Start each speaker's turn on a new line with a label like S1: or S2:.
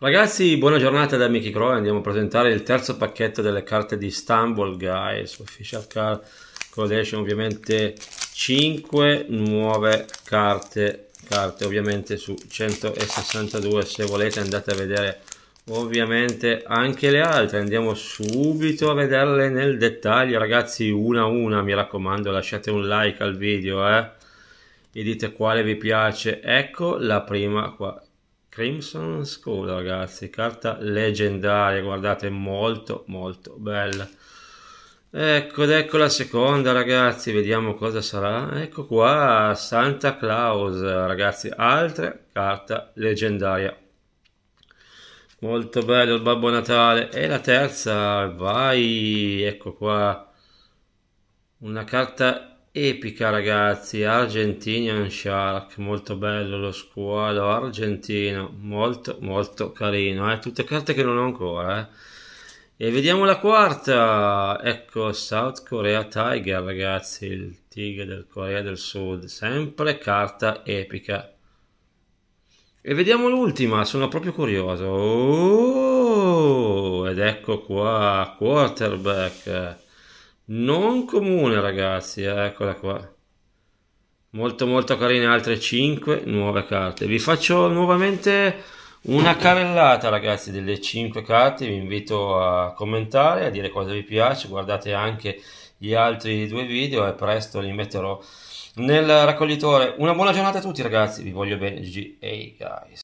S1: Ragazzi, buona giornata da Mickey Crow. Andiamo a presentare il terzo pacchetto delle carte di Istanbul, guys. Official Card Collection, ovviamente 5 nuove carte, carte ovviamente su 162. Se volete andate a vedere ovviamente anche le altre. Andiamo subito a vederle nel dettaglio, ragazzi, una a una. Mi raccomando, lasciate un like al video, eh. E dite quale vi piace. Ecco la prima qua Crimson School ragazzi, carta leggendaria, guardate molto molto bella. Ecco, ed ecco la seconda ragazzi, vediamo cosa sarà. Ecco qua, Santa Claus ragazzi, altra carta leggendaria. Molto bello il Babbo Natale. E la terza, vai, ecco qua, una carta Epica ragazzi, Argentinian Shark, molto bello lo squalo argentino, molto molto carino, eh? tutte carte che non ho ancora. Eh? E vediamo la quarta, ecco South Korea Tiger ragazzi, il tigre del Corea del Sud, sempre carta epica. E vediamo l'ultima, sono proprio curioso. Oh, ed ecco qua, quarterback non comune ragazzi, eh, eccola qua. Molto molto carine altre 5 nuove carte. Vi faccio nuovamente una carellata ragazzi delle 5 carte, vi invito a commentare, a dire cosa vi piace, guardate anche gli altri due video e presto li metterò nel raccoglitore. Una buona giornata a tutti ragazzi, vi voglio bene, GA guys.